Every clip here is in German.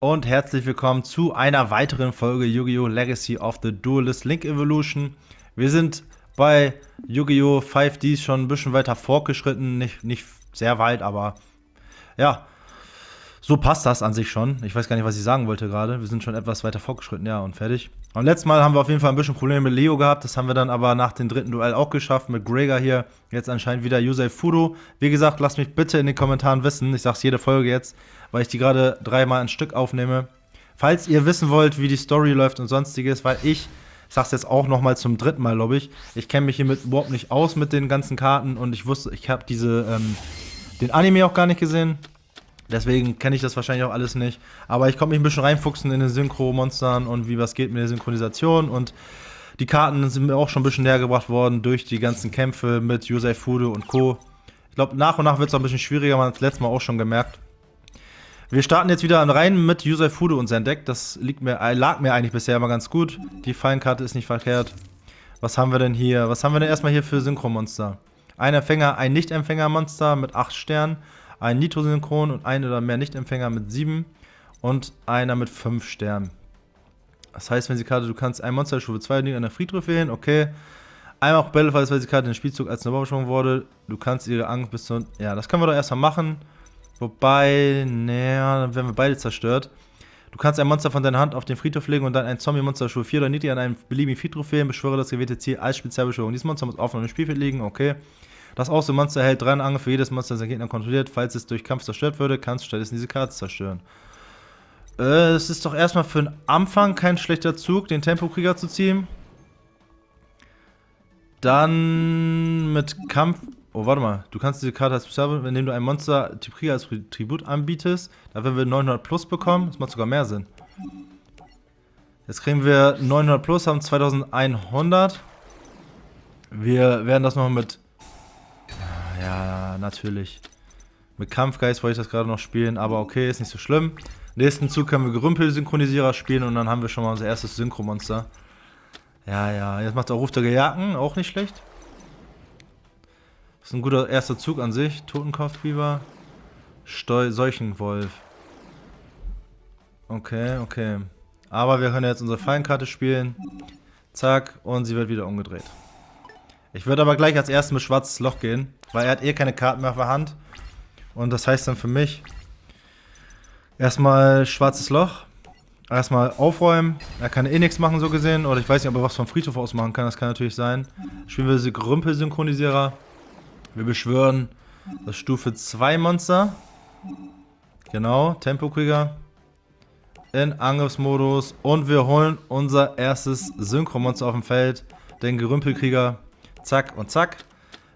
und herzlich willkommen zu einer weiteren Folge Yu-Gi-Oh! Legacy of the Duelist Link Evolution. Wir sind bei Yu-Gi-Oh! 5D schon ein bisschen weiter fortgeschritten, nicht, nicht sehr weit, aber ja, so passt das an sich schon. Ich weiß gar nicht, was ich sagen wollte gerade. Wir sind schon etwas weiter fortgeschritten, ja, und fertig. Und letztes Mal haben wir auf jeden Fall ein bisschen Probleme mit Leo gehabt. Das haben wir dann aber nach dem dritten Duell auch geschafft. Mit Gregor hier jetzt anscheinend wieder Yusei Fudo. Wie gesagt, lasst mich bitte in den Kommentaren wissen. Ich sag's jede Folge jetzt, weil ich die gerade dreimal ein Stück aufnehme. Falls ihr wissen wollt, wie die Story läuft und sonstiges, weil ich ich sag's jetzt auch nochmal zum dritten Mal, glaube ich. Ich kenne mich hiermit überhaupt nicht aus mit den ganzen Karten und ich wusste, ich habe diese ähm, den Anime auch gar nicht gesehen. Deswegen kenne ich das wahrscheinlich auch alles nicht. Aber ich konnte mich ein bisschen reinfuchsen in den Synchro-Monstern und wie was geht mit der Synchronisation. Und die Karten sind mir auch schon ein bisschen näher gebracht worden durch die ganzen Kämpfe mit Yusei Fudo und Co. Ich glaube, nach und nach wird es auch ein bisschen schwieriger, man hat es letztes Mal auch schon gemerkt. Wir starten jetzt wieder rein mit Yusei Fudo und sein Deck. Das liegt mir, äh, lag mir eigentlich bisher immer ganz gut. Die Fallenkarte ist nicht verkehrt. Was haben wir denn hier? Was haben wir denn erstmal hier für Synchro-Monster? Ein Empfänger, ein Nicht-Empfänger-Monster mit 8 Sternen ein Nitro-Synchron und ein oder mehr Nichtempfänger mit 7 und einer mit 5 Sternen. Das heißt, wenn sie Karte, du kannst ein Monster Stufe 2 an der Friedhof wählen, okay. Einmal auch Battlefalls, weil sie Karte in den Spielzug als Nova beschwungen wurde. Du kannst ihre Angst bis zu. Ja, das können wir doch erstmal machen. Wobei, naja, dann werden wir beide zerstört. Du kannst ein Monster von deiner Hand auf den Friedhof legen und dann ein Zombie-Monster Schuhe 4 oder niedriger an einem beliebigen Friedhof wählen. Beschwöre das gewählte Ziel als Spezialbeschwörung. Dieses Monster muss offen auf dem Spielfeld liegen, okay. Das auch so Monster hält drei Angriffe für jedes Monster, das der Gegner kontrolliert. Falls es durch Kampf zerstört würde, kannst du stattdessen diese Karte zerstören. Äh, es ist doch erstmal für den Anfang kein schlechter Zug, den Tempokrieger zu ziehen. Dann mit Kampf... Oh, warte mal. Du kannst diese Karte als Spezial, indem du ein Monster Typ Krieger als Tribut anbietest. Da werden wir 900 plus bekommen. Das macht sogar mehr Sinn. Jetzt kriegen wir 900 plus, haben 2100. Wir werden das nochmal mit ja, natürlich. Mit Kampfgeist wollte ich das gerade noch spielen, aber okay, ist nicht so schlimm. Nächsten Zug können wir Gerümpel-Synchronisierer spielen und dann haben wir schon mal unser erstes Synchromonster. Ja, ja, jetzt macht auch Ruf der Gejagen, auch nicht schlecht. Das Ist ein guter erster Zug an sich. Totenkopfbiber, Seuchenwolf. Okay, okay. Aber wir können jetzt unsere Feinkarte spielen. Zack, und sie wird wieder umgedreht. Ich würde aber gleich als erstes mit schwarzes Loch gehen, weil er hat eh keine Karten mehr auf der Hand. Und das heißt dann für mich, erstmal schwarzes Loch, erstmal aufräumen. Er kann eh nichts machen, so gesehen. Oder ich weiß nicht, ob er was vom Friedhof aus machen kann, das kann natürlich sein. Spielen wir diese Grümpel-Synchronisierer. Wir beschwören das Stufe 2 Monster. Genau, Tempo Quicker. In Angriffsmodus. Und wir holen unser erstes Synchro-Monster auf dem Feld. Den Gerümpelkrieger zack und zack.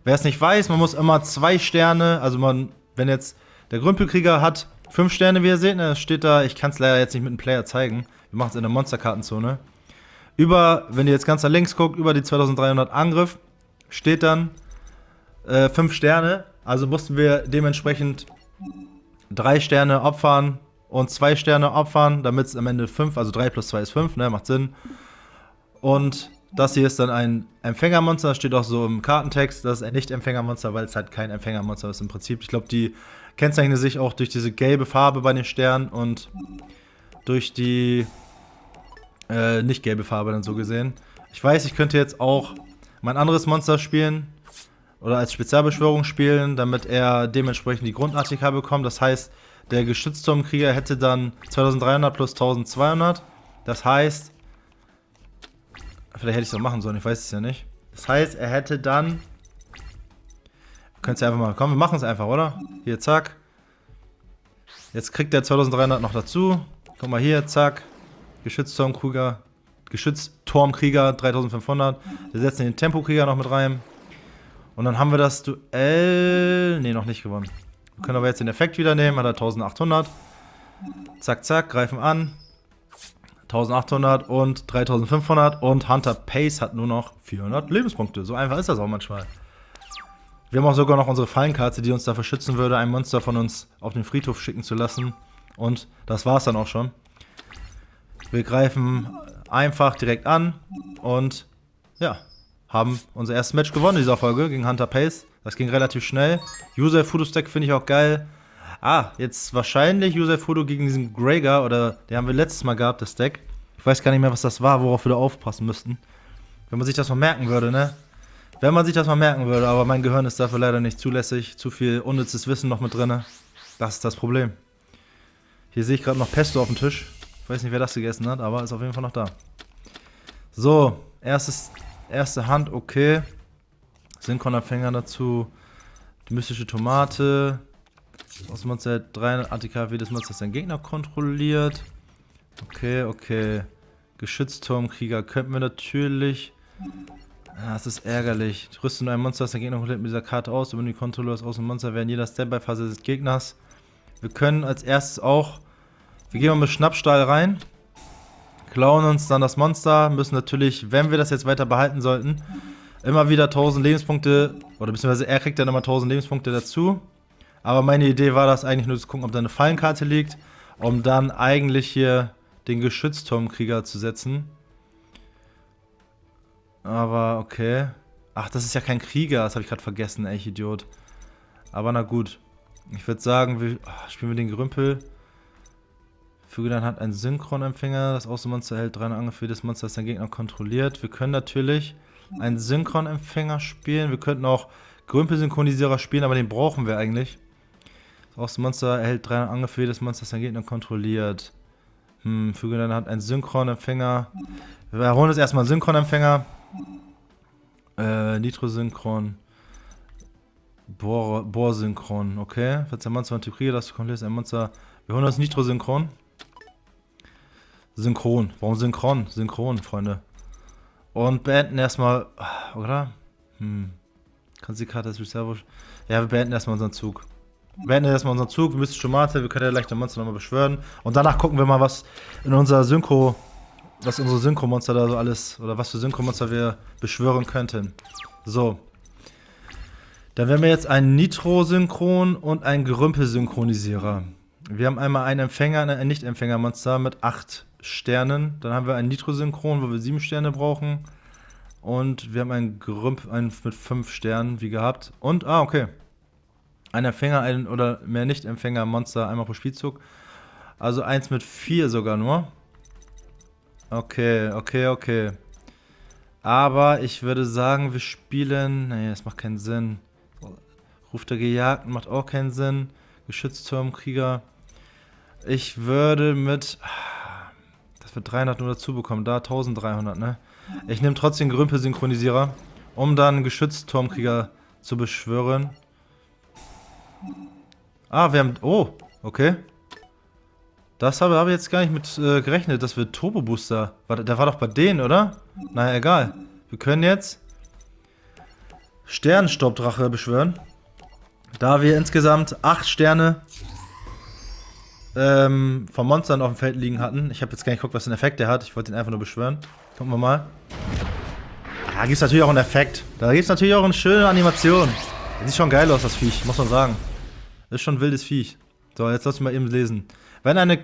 Wer es nicht weiß, man muss immer zwei Sterne, also man, wenn jetzt der Grümpelkrieger hat fünf Sterne, wie ihr seht, ne, steht da, ich kann es leider jetzt nicht mit dem Player zeigen, wir machen es in der Monsterkartenzone. Über, wenn ihr jetzt ganz nach links guckt, über die 2300 Angriff steht dann äh, fünf Sterne, also mussten wir dementsprechend drei Sterne opfern und zwei Sterne opfern, damit es am Ende fünf, also drei plus zwei ist fünf, ne, macht Sinn. Und das hier ist dann ein Empfängermonster, steht auch so im Kartentext, das ist ein Nicht-Empfängermonster, weil es halt kein Empfängermonster ist im Prinzip. Ich glaube, die kennzeichnen sich auch durch diese gelbe Farbe bei den Sternen und durch die äh, nicht gelbe Farbe dann so gesehen. Ich weiß, ich könnte jetzt auch mein anderes Monster spielen oder als Spezialbeschwörung spielen, damit er dementsprechend die Grund-ATK bekommt. Das heißt, der Geschützturmkrieger hätte dann 2300 plus 1200. Das heißt, Vielleicht hätte ich es auch machen sollen, ich weiß es ja nicht. Das heißt, er hätte dann... Könntest du einfach mal... Komm, wir machen es einfach, oder? Hier, zack. Jetzt kriegt der 2300 noch dazu. Guck mal hier, zack. Geschützturmkrieger. Geschützturmkrieger 3500. Wir setzen den Tempokrieger noch mit rein. Und dann haben wir das Duell... Ne, noch nicht gewonnen. Wir können aber jetzt den Effekt wieder nehmen. Hat er 1800. Zack, zack, greifen an. 1800 und 3500 und Hunter Pace hat nur noch 400 Lebenspunkte. So einfach ist das auch manchmal. Wir haben auch sogar noch unsere Fallenkarte, die uns dafür schützen würde, ein Monster von uns auf den Friedhof schicken zu lassen. Und das war's dann auch schon. Wir greifen einfach direkt an und ja, haben unser erstes Match gewonnen in dieser Folge gegen Hunter Pace. Das ging relativ schnell. User Foodstack finde ich auch geil. Ah, jetzt wahrscheinlich Josef Hudo gegen diesen Gregor, oder den haben wir letztes Mal gehabt, das Deck. Ich weiß gar nicht mehr, was das war, worauf wir da aufpassen müssten. Wenn man sich das mal merken würde, ne? Wenn man sich das mal merken würde, aber mein Gehirn ist dafür leider nicht zulässig. Zu viel unnützes Wissen noch mit drin. Das ist das Problem. Hier sehe ich gerade noch Pesto auf dem Tisch. Ich weiß nicht, wer das gegessen hat, aber ist auf jeden Fall noch da. So, erstes, erste Hand, okay. Synchronabfänger dazu. Die mystische Tomate. Das Monster hat 300 ATK wie das Monster seinen Gegner kontrolliert. Okay, okay. Geschützturmkrieger könnten wir natürlich. Ah, das ist ärgerlich. Rüsten ein Monster das der Gegner kontrolliert mit dieser Karte aus. Über die Kontrolle aus dem Monster während jeder Standby-Phase des Gegners. Wir können als erstes auch. Wir gehen mal mit Schnappstahl rein. Klauen uns dann das Monster. Müssen natürlich, wenn wir das jetzt weiter behalten sollten, immer wieder 1000 Lebenspunkte. Oder beziehungsweise er kriegt dann immer 1000 Lebenspunkte dazu. Aber meine Idee war das eigentlich nur zu gucken, ob da eine Fallenkarte liegt, um dann eigentlich hier den Geschützturmkrieger zu setzen. Aber okay. Ach, das ist ja kein Krieger. Das habe ich gerade vergessen, echt Idiot. Aber na gut. Ich würde sagen, wir oh, spielen wir den Gerümpel. Füge dann hat einen Synchronempfänger. Das Außenmonster hält 3 angeführtes Monster, das den Gegner kontrolliert. Wir können natürlich einen Synchronempfänger spielen. Wir könnten auch Gerümpel-Synchronisierer spielen, aber den brauchen wir eigentlich. Brauchst Monster, erhält 3 Angriff für jedes Monster, das dein Gegner kontrolliert. Hm, füge dann hat einen Synchronempfänger. Wir holen uns erstmal einen Synchronempfänger. Äh, Nitro-Synchron. Bohr-Synchron, Bohr okay. Falls ein Monster Typ kriege, das du kontrollierst ein Monster. Wir holen uns Nitro-Synchron. Synchron. Warum Synchron? Synchron, Freunde. Und beenden erstmal, oder? Hm. Kannst die Karte als Reserve. Ja, wir beenden erstmal unseren Zug beenden erstmal unseren Zug. Wir müssen schon Mate, wir können ja gleich den Monster nochmal beschwören. Und danach gucken wir mal, was in unserer Synchro, was unsere Synchro-Monster da so alles, oder was für Synchro-Monster wir beschwören könnten. So. Dann werden wir jetzt einen Nitro-Synchron und einen grümpel synchronisierer Wir haben einmal einen Empfänger, einen Nicht-Empfänger-Monster mit 8 Sternen. Dann haben wir einen Nitro-Synchron, wo wir 7 Sterne brauchen. Und wir haben einen Grümpel einen mit 5 Sternen, wie gehabt. Und, ah, okay. Ein Empfänger ein oder mehr Nicht-Empfänger-Monster einmal pro Spielzug. Also eins mit vier sogar nur. Okay, okay, okay. Aber ich würde sagen, wir spielen... Nee, das macht keinen Sinn. Ruf der Gejagten macht auch keinen Sinn. Geschützturmkrieger. Ich würde mit... Das wird 300 nur dazu bekommen. Da 1300, ne? Ich nehme trotzdem Grümpel-Synchronisierer, um dann Geschützturmkrieger zu beschwören. Ah, wir haben... Oh, okay. Das habe, habe ich jetzt gar nicht mit äh, gerechnet, dass wir Turbo Booster... War, der war doch bei denen, oder? Naja, egal. Wir können jetzt Sternenstaubdrache beschwören. Da wir insgesamt acht Sterne ähm, von Monstern auf dem Feld liegen hatten. Ich habe jetzt gar nicht geguckt, was für einen Effekt der hat. Ich wollte ihn einfach nur beschwören. Gucken wir mal. Da gibt es natürlich auch einen Effekt. Da gibt es natürlich auch eine schöne Animation. sieht schon geil aus, das Viech, muss man sagen. Ist schon ein wildes Viech. So, jetzt lass mich mal eben lesen. Wenn eine,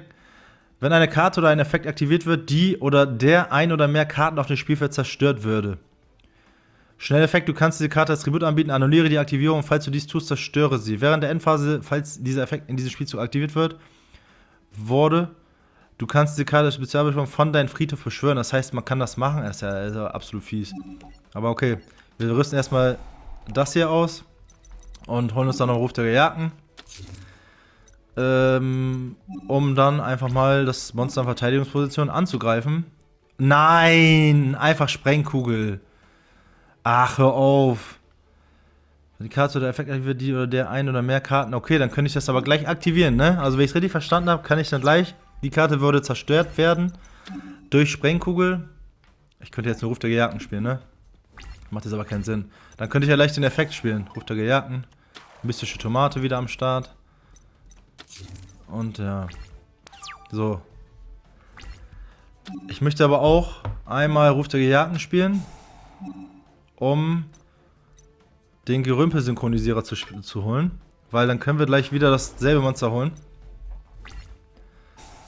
wenn eine Karte oder ein Effekt aktiviert wird, die oder der ein oder mehr Karten auf dem Spielfeld zerstört würde. Schnelleffekt, du kannst diese Karte als Tribut anbieten, annulliere die Aktivierung, falls du dies tust, zerstöre sie. Während der Endphase, falls dieser Effekt in diesem Spielzug aktiviert wird, wurde, du kannst diese Karte als Spezialbeschwörung von deinem Friedhof beschwören. Das heißt, man kann das machen, das ist ja, ist absolut fies. Aber okay, wir rüsten erstmal das hier aus und holen uns dann noch Ruf der Gejagten. Ähm, um dann einfach mal das Monster in Verteidigungsposition anzugreifen. Nein! Einfach Sprengkugel. Ach, hör auf. Die Karte oder Effekt aktiviert die oder der ein oder mehr Karten. Okay, dann könnte ich das aber gleich aktivieren, ne? Also wenn ich es richtig verstanden habe, kann ich dann gleich... Die Karte würde zerstört werden durch Sprengkugel. Ich könnte jetzt nur Ruf der Gejagten spielen, ne? Macht jetzt aber keinen Sinn. Dann könnte ich ja leicht den Effekt spielen. Ruf der Gejagten. Mystische Tomate wieder am Start. Und ja. So. Ich möchte aber auch einmal Ruf der Gejagten spielen, um den Gerümpel-Synchronisierer zu, zu holen. Weil dann können wir gleich wieder dasselbe Monster holen.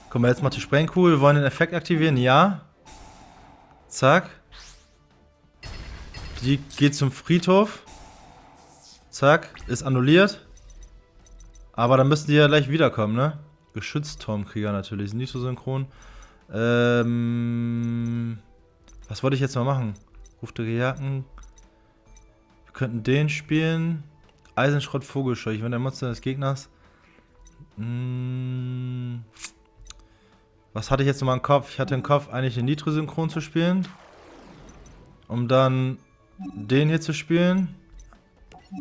Kommen wir jetzt mal zur Sprengkugel. Wir wollen den Effekt aktivieren. Ja. Zack. Die geht zum Friedhof. Zack, ist annulliert. Aber dann müssen die ja gleich wiederkommen, ne? Geschützturmkrieger natürlich, sind nicht so synchron. Ähm, was wollte ich jetzt mal machen? Ruf der Gejagten. Wir könnten den spielen. Eisenschrott, Vogelscheuch, wenn der Monster des Gegners. Hm, was hatte ich jetzt nochmal im Kopf? Ich hatte im Kopf, eigentlich den Nitro-Synchron zu spielen. Um dann den hier zu spielen.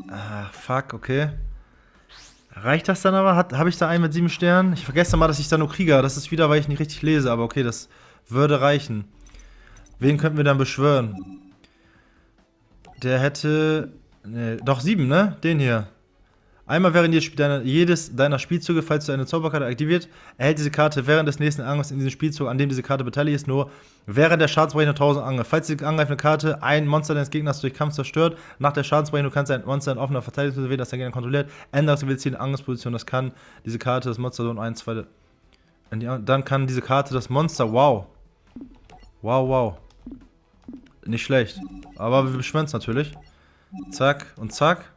Ah, fuck, okay. Reicht das dann aber? Habe ich da einen mit sieben Sternen? Ich vergesse mal, dass ich da nur Krieger. Das ist wieder, weil ich nicht richtig lese. Aber okay, das würde reichen. Wen könnten wir dann beschwören? Der hätte... Nee, doch sieben, ne? Den hier. Einmal während jedes deiner Spielzüge, falls du eine Zauberkarte aktiviert, erhält diese Karte während des nächsten Angriffs in diesem Spielzug, an dem diese Karte beteiligt ist, nur während der Schadensberechnung 1000 Angriff. Falls die angreifende Karte ein Monster deines Gegners durch Kampf zerstört, nach der Schadensberechnung kannst du ein Monster in offener Verteidigung wählen, das dein Gegner kontrolliert, änderst du willst hier in Angriffsposition, das kann diese Karte das Monster so 1, 2, dann kann diese Karte das Monster, wow. Wow, wow. Nicht schlecht. Aber wir beschwören es natürlich. Zack und zack.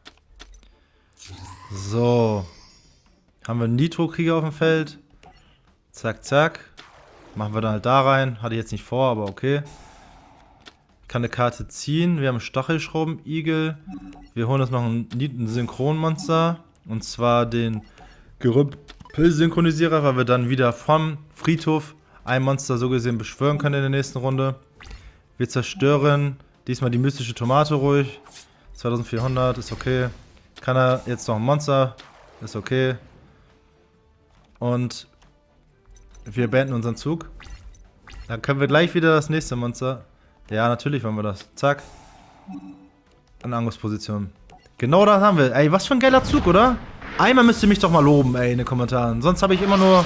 So. Haben wir einen Nitro-Krieger auf dem Feld. Zack, zack. Machen wir dann halt da rein. Hatte ich jetzt nicht vor, aber okay. Ich Kann eine Karte ziehen. Wir haben Stachelschrauben-Igel. Wir holen uns noch einen Synchronmonster. Und zwar den gerüppel synchronisierer weil wir dann wieder vom Friedhof ein Monster so gesehen beschwören können in der nächsten Runde. Wir zerstören diesmal die mystische Tomate ruhig. 2400 ist okay. Kann er jetzt noch ein Monster? Ist okay. Und wir beenden unseren Zug. Dann können wir gleich wieder das nächste Monster. Ja, natürlich wollen wir das. Zack. An Angriffsposition. Genau das haben wir. Ey, was für ein geiler Zug, oder? Einmal müsst ihr mich doch mal loben, ey, in den Kommentaren. Sonst habe ich immer nur...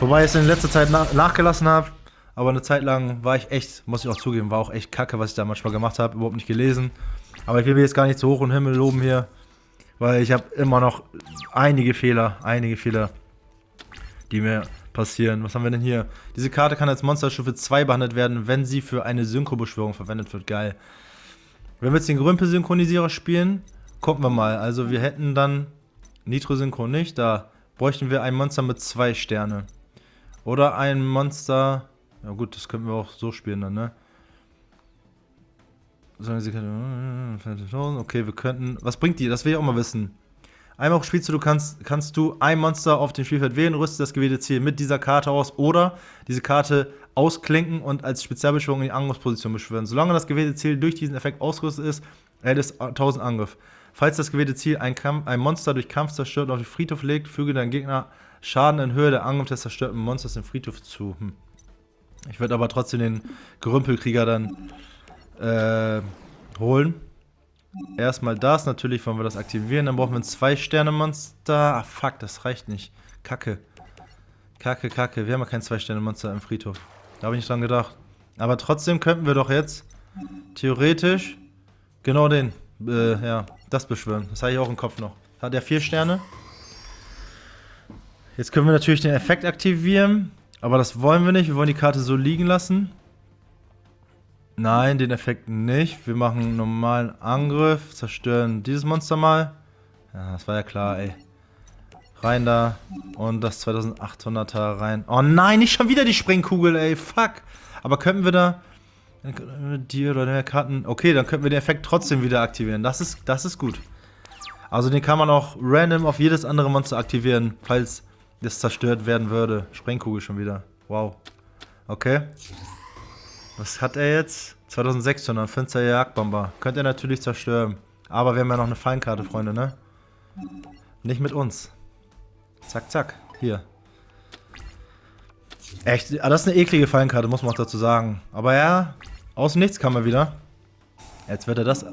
Wobei ich es in letzter Zeit na nachgelassen habe. Aber eine Zeit lang war ich echt, muss ich auch zugeben, war auch echt kacke, was ich da manchmal gemacht habe. Überhaupt nicht gelesen. Aber ich will mir jetzt gar nicht zu hoch und Himmel loben hier. Weil ich habe immer noch einige Fehler, einige Fehler, die mir passieren. Was haben wir denn hier? Diese Karte kann als Monsterstufe 2 behandelt werden, wenn sie für eine Synchrobeschwörung verwendet wird. Geil. Wenn wir jetzt den Grümpel-Synchronisierer spielen, gucken wir mal. Also wir hätten dann Nitro-Synchron nicht. Da bräuchten wir ein Monster mit zwei Sterne. Oder ein Monster... Ja gut, das könnten wir auch so spielen dann, ne? Sondern sie Okay, wir könnten. Was bringt die? Das will ich auch mal wissen. Einmal spielst du, du kannst, kannst du ein Monster auf dem Spielfeld wählen, rüstest das gewählte Ziel mit dieser Karte aus oder diese Karte ausklinken und als Spezialbeschwörung in die Angriffsposition beschwören. Solange das gewählte Ziel durch diesen Effekt ausgerüstet ist, erhält es 1000 Angriff. Falls das gewählte Ziel ein, Kampf, ein Monster durch Kampf zerstört und auf den Friedhof legt, füge dein Gegner Schaden in Höhe der Angriff des zerstörten Monsters im Friedhof zu. Hm. Ich werde aber trotzdem den Gerümpelkrieger dann äh, holen. Erstmal das, natürlich wollen wir das aktivieren. Dann brauchen wir ein Zwei-Sterne-Monster. Ah, fuck, das reicht nicht. Kacke. Kacke, kacke. Wir haben ja kein Zwei-Sterne-Monster im Friedhof. Da habe ich nicht dran gedacht. Aber trotzdem könnten wir doch jetzt theoretisch genau den, äh, ja, das beschwören. Das habe ich auch im Kopf noch. Hat er vier Sterne? Jetzt können wir natürlich den Effekt aktivieren, aber das wollen wir nicht. Wir wollen die Karte so liegen lassen. Nein, den Effekt nicht. Wir machen einen normalen Angriff, zerstören dieses Monster mal. Ja, das war ja klar, ey. Rein da. Und das 2800er rein. Oh nein, nicht schon wieder die Sprengkugel, ey. Fuck. Aber könnten wir da... Die oder mehr Karten... Okay, dann könnten wir den Effekt trotzdem wieder aktivieren. Das ist, das ist gut. Also den kann man auch random auf jedes andere Monster aktivieren, falls das zerstört werden würde. Sprengkugel schon wieder. Wow. Okay. Was hat er jetzt? 2600, Finster Jagdbomber. Könnt ihr natürlich zerstören. Aber wir haben ja noch eine Feinkarte, Freunde, ne? Nicht mit uns. Zack, zack. Hier. Echt, ah, das ist eine eklige Feinkarte, muss man auch dazu sagen. Aber ja, aus dem Nichts kam er wieder. Jetzt wird er das...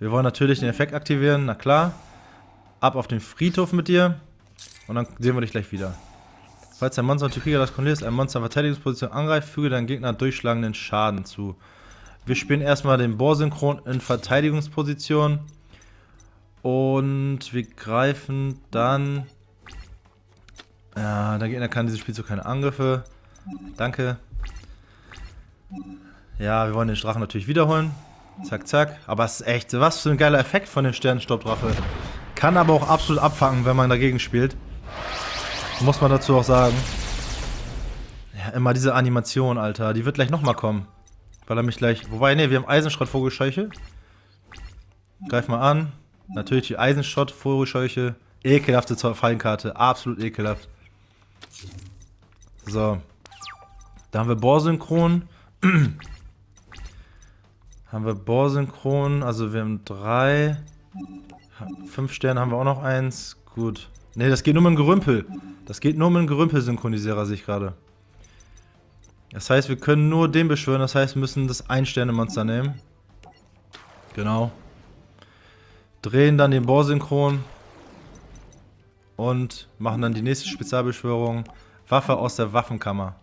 Wir wollen natürlich den Effekt aktivieren, na klar. Ab auf den Friedhof mit dir. Und dann sehen wir dich gleich wieder. Falls ein Monster und Krieger das kontrollierst, ein Monster in Verteidigungsposition angreift, füge deinem Gegner durchschlagenden Schaden zu. Wir spielen erstmal den Bohr-Synchron in Verteidigungsposition. Und wir greifen dann... Ja, der Gegner kann dieses Spiel zu keine Angriffe. Danke. Ja, wir wollen den Drachen natürlich wiederholen. Zack, zack. Aber es ist echt, was für ein geiler Effekt von dem Sternenstoppdrache. Kann aber auch absolut abfangen, wenn man dagegen spielt. Muss man dazu auch sagen. Ja, immer diese Animation, Alter. Die wird gleich nochmal kommen. Weil er mich gleich... Wobei, ne, wir haben Eisenschrott Eisenschrottvogelscheuche. Greif mal an. Natürlich die Eisenschrott Eisenschrottvogelscheuche. Ekelhafte Fallenkarte. Absolut ekelhaft. So. Da haben wir Bohrsynchron. haben wir Bohrsynchron. Also wir haben drei. Fünf Sterne haben wir auch noch eins. Gut. Ne, das geht nur mit dem Gerümpel. Das geht nur mit dem Gerümpel-Synchronisierer, sehe ich gerade. Das heißt, wir können nur den beschwören. Das heißt, wir müssen das Ein-Sterne-Monster nehmen. Genau. Drehen dann den Bohr-Synchron. Und machen dann die nächste Spezialbeschwörung. Waffe aus der Waffenkammer.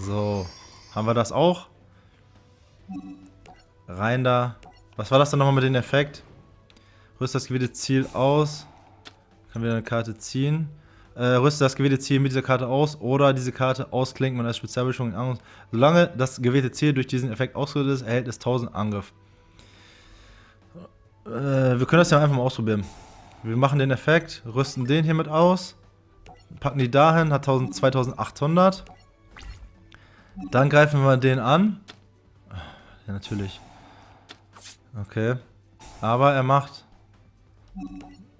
So. Haben wir das auch? Rein da. Was war das dann nochmal mit dem Effekt? Rüst das gewählte Ziel aus. Kann wieder eine Karte ziehen. Äh, rüste das gewählte Ziel mit dieser Karte aus oder diese Karte ausklinken und als Spezialbeschwörung in Angriff. Solange das gewählte Ziel durch diesen Effekt ausgerüstet ist, erhält es 1000 Angriff. Äh, wir können das ja einfach mal ausprobieren. Wir machen den Effekt, rüsten den hiermit aus, packen die dahin, hat 1000, 2800. Dann greifen wir den an. Ja, natürlich. Okay. Aber er macht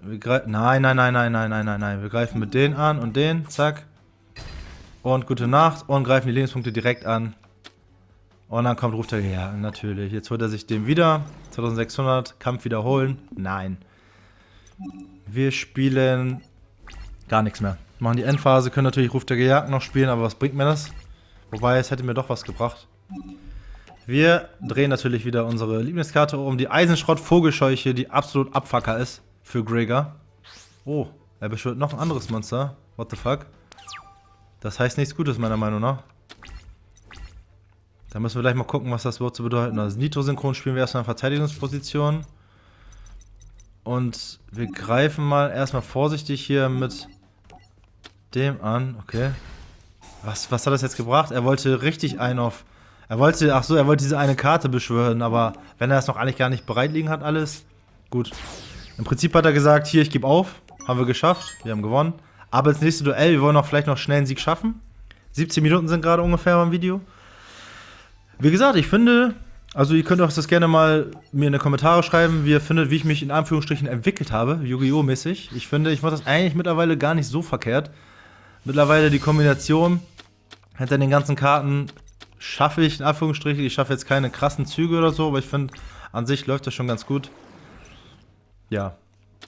wir greifen. Nein, nein, nein, nein, nein, nein, nein, nein. Wir greifen mit denen an und den. Zack. Und gute Nacht. Und greifen die Lebenspunkte direkt an. Und dann kommt, ruft er, ja, natürlich. Jetzt holt er sich den wieder. 2600, Kampf wiederholen. Nein. Wir spielen gar nichts mehr. Machen die Endphase, können natürlich Ruf der Gejagten noch spielen, aber was bringt mir das? Wobei, es hätte mir doch was gebracht. Wir drehen natürlich wieder unsere Lieblingskarte um, die Eisenschrott-Vogelscheuche, die absolut Abfacker ist für Gregor. Oh, er beschwört noch ein anderes Monster. What the fuck? Das heißt nichts Gutes, meiner Meinung nach. Da müssen wir gleich mal gucken, was das Wort zu bedeuten hat. Also Nitro-Synchron spielen wir erstmal in Verteidigungsposition. Und wir greifen mal erstmal vorsichtig hier mit dem an. Okay. Was, was hat das jetzt gebracht? Er wollte richtig ein auf... Er wollte, ach so, er wollte diese eine Karte beschwören, aber wenn er das noch eigentlich gar nicht bereit liegen hat, alles, gut. Im Prinzip hat er gesagt, hier, ich gebe auf. Haben wir geschafft. Wir haben gewonnen. Aber das nächste Duell, wir wollen auch vielleicht noch schnell einen Sieg schaffen. 17 Minuten sind gerade ungefähr beim Video. Wie gesagt, ich finde, also ihr könnt euch das gerne mal mir in die Kommentare schreiben, wie ihr findet, wie ich mich in Anführungsstrichen entwickelt habe, Yu-Gi-Oh! mäßig. Ich finde, ich mache das eigentlich mittlerweile gar nicht so verkehrt. Mittlerweile die Kombination hinter den ganzen Karten schaffe ich in Anführungsstrichen. Ich schaffe jetzt keine krassen Züge oder so, aber ich finde, an sich läuft das schon ganz gut. Ja.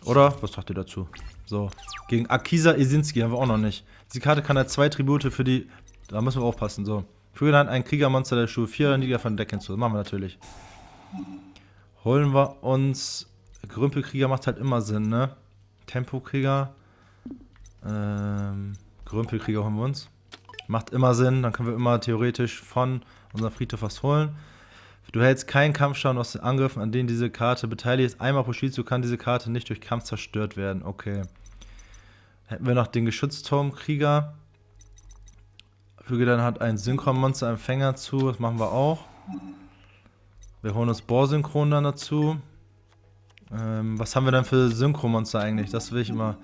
Oder? Was sagt ihr dazu? So. Gegen Akisa Isinski haben wir auch noch nicht. Diese Karte kann halt zwei Tribute für die... Da müssen wir aufpassen, so. Früher dann ein Kriegermonster der Schuhe. Vier Liga von Deck hinzu. machen wir natürlich. Holen wir uns... Grümpelkrieger macht halt immer Sinn, ne? Tempokrieger. Ähm, Grümpelkrieger holen wir uns. Macht immer Sinn, dann können wir immer theoretisch von unserem Friedhof was holen. Du hältst keinen Kampfschaden aus den Angriffen, an denen diese Karte beteiligt ist. Einmal pro Spielzug kann diese Karte nicht durch Kampf zerstört werden. Okay. Hätten wir noch den Geschützturmkrieger. Füge dann hat ein Synchronmonster Empfänger zu. Das machen wir auch. Wir holen uns Bohr-Synchron dann dazu. Ähm, was haben wir dann für Synchromonster eigentlich? Das will ich immer.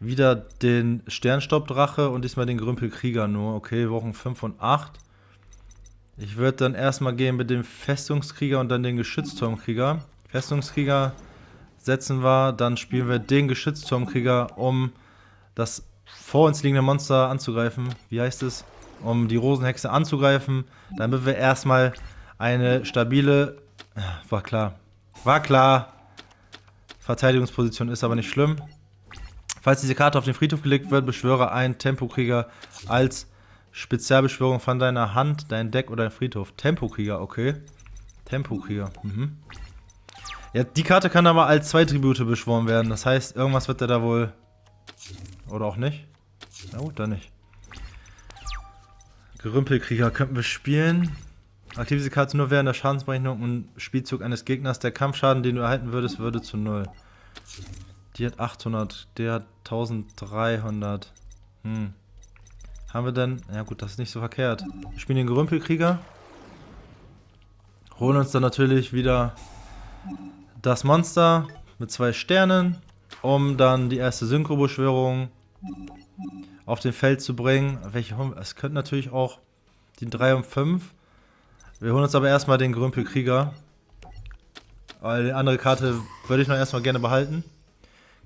Wieder den Sternstaubdrache und diesmal den Grümpelkrieger nur. Okay, wir brauchen 5 und 8. Ich würde dann erstmal gehen mit dem Festungskrieger und dann den Geschützturmkrieger. Festungskrieger setzen wir, dann spielen wir den Geschützturmkrieger, um das vor uns liegende Monster anzugreifen. Wie heißt es? Um die Rosenhexe anzugreifen, damit wir erstmal eine stabile... Äh, war klar. War klar. Verteidigungsposition ist aber nicht schlimm. Falls diese Karte auf den Friedhof gelegt wird, beschwöre ein Tempokrieger als Spezialbeschwörung von deiner Hand, dein Deck oder dein Friedhof. Tempokrieger, okay. Tempokrieger, mhm. Ja, die Karte kann aber als zwei Tribute beschworen werden. Das heißt, irgendwas wird er da wohl... Oder auch nicht. Na gut, dann nicht. Gerümpelkrieger könnten wir spielen. Aktiv diese Karte nur während der Schadensberechnung und Spielzug eines Gegners. Der Kampfschaden, den du erhalten würdest, würde zu null. Die hat 800, der hat 1300. Hm haben wir denn? Ja gut, das ist nicht so verkehrt. Wir spielen den Gerümpelkrieger. Holen uns dann natürlich wieder das Monster mit zwei Sternen, um dann die erste Synchrobeschwörung auf den Feld zu bringen. Welche Es könnte natürlich auch die 3 und 5. Wir holen uns aber erstmal den Grümpelkrieger. Weil die andere Karte würde ich noch erstmal gerne behalten.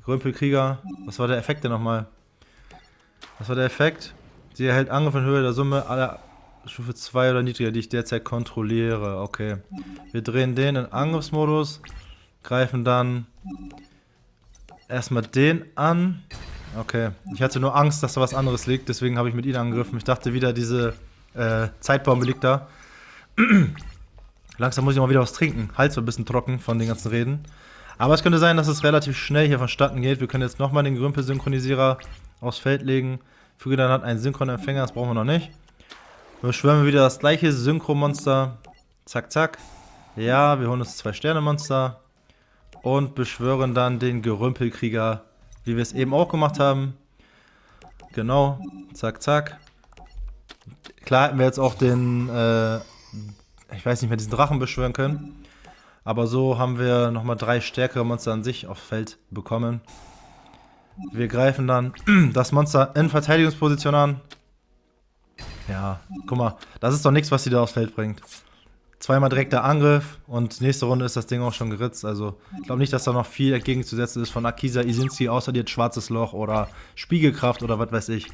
Grümpelkrieger. was war der Effekt denn nochmal? Was war der Effekt? Die erhält Angriff in Höhe der Summe aller Stufe 2 oder niedriger, die ich derzeit kontrolliere. Okay. Wir drehen den in Angriffsmodus. Greifen dann erstmal den an. Okay. Ich hatte nur Angst, dass da was anderes liegt, deswegen habe ich mit ihnen angegriffen. Ich dachte wieder, diese äh, Zeitbombe liegt da. Langsam muss ich mal wieder was trinken. Hals war ein bisschen trocken von den ganzen Reden. Aber es könnte sein, dass es relativ schnell hier vonstatten geht. Wir können jetzt nochmal den Grümpel-Synchronisierer aufs Feld legen. Füge dann hat einen Synchronempfänger, das brauchen wir noch nicht. Wir schwören wieder das gleiche Synchro-Monster. Zack, zack. Ja, wir holen uns zwei Sterne-Monster. Und beschwören dann den Gerümpelkrieger, wie wir es eben auch gemacht haben. Genau. Zack, zack. Klar hätten wir jetzt auch den, äh, ich weiß nicht mehr, diesen Drachen beschwören können. Aber so haben wir nochmal drei stärkere Monster an sich aufs Feld bekommen. Wir greifen dann das Monster in Verteidigungsposition an. Ja, guck mal, das ist doch nichts, was sie da aufs Feld bringt. Zweimal direkter Angriff und nächste Runde ist das Ding auch schon geritzt. Also ich glaube nicht, dass da noch viel entgegenzusetzen ist von Akisa Isinski, außer dir schwarzes Loch oder Spiegelkraft oder was weiß ich.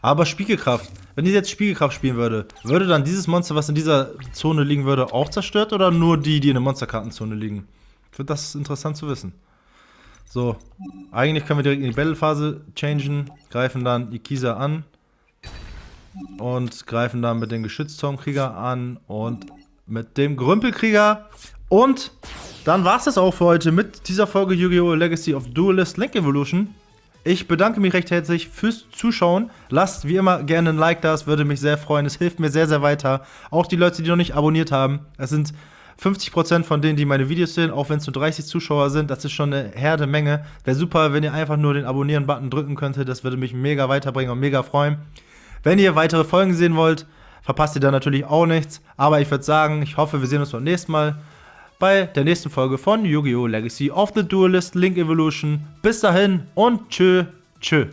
Aber Spiegelkraft, wenn die jetzt Spiegelkraft spielen würde, würde dann dieses Monster, was in dieser Zone liegen würde, auch zerstört oder nur die, die in der Monsterkartenzone liegen? Ich finde das interessant zu wissen. So, eigentlich können wir direkt in die Battle-Phase changen, greifen dann Ikisa an und greifen dann mit dem Geschützturmkrieger an und mit dem Grümpelkrieger. Und dann war es das auch für heute mit dieser Folge Yu-Gi-Oh! Legacy of Duelist Link Evolution. Ich bedanke mich recht herzlich fürs Zuschauen. Lasst wie immer gerne ein Like da, es würde mich sehr freuen. Es hilft mir sehr, sehr weiter. Auch die Leute, die noch nicht abonniert haben. Es sind 50% von denen, die meine Videos sehen, auch wenn es nur 30 Zuschauer sind, das ist schon eine Herde Menge. Wäre super, wenn ihr einfach nur den Abonnieren-Button drücken könntet. Das würde mich mega weiterbringen und mega freuen. Wenn ihr weitere Folgen sehen wollt, verpasst ihr da natürlich auch nichts. Aber ich würde sagen, ich hoffe, wir sehen uns beim nächsten Mal bei der nächsten Folge von Yu-Gi-Oh! Legacy of the Duelist Link Evolution. Bis dahin und tschö, tschö.